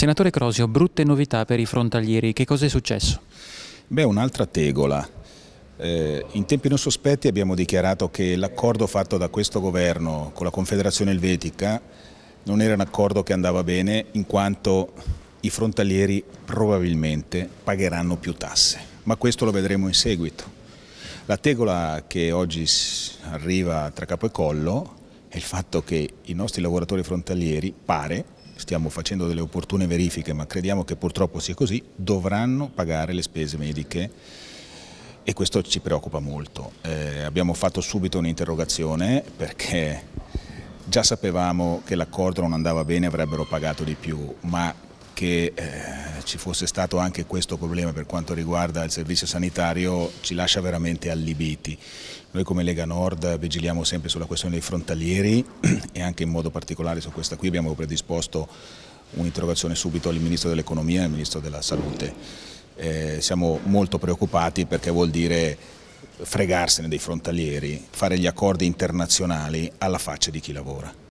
Senatore Crosio, brutte novità per i frontalieri, che cosa è successo? Beh, un'altra tegola. Eh, in tempi non sospetti abbiamo dichiarato che l'accordo fatto da questo governo con la Confederazione Elvetica non era un accordo che andava bene in quanto i frontalieri probabilmente pagheranno più tasse, ma questo lo vedremo in seguito. La tegola che oggi arriva tra capo e collo è il fatto che i nostri lavoratori frontalieri pare stiamo facendo delle opportune verifiche, ma crediamo che purtroppo sia così, dovranno pagare le spese mediche e questo ci preoccupa molto. Eh, abbiamo fatto subito un'interrogazione perché già sapevamo che l'accordo non andava bene, avrebbero pagato di più, ma che eh, ci fosse stato anche questo problema per quanto riguarda il servizio sanitario ci lascia veramente allibiti. Noi come Lega Nord vigiliamo sempre sulla questione dei frontalieri e anche in modo particolare su questa qui abbiamo predisposto un'interrogazione subito al Ministro dell'Economia e al Ministro della Salute. Eh, siamo molto preoccupati perché vuol dire fregarsene dei frontalieri, fare gli accordi internazionali alla faccia di chi lavora.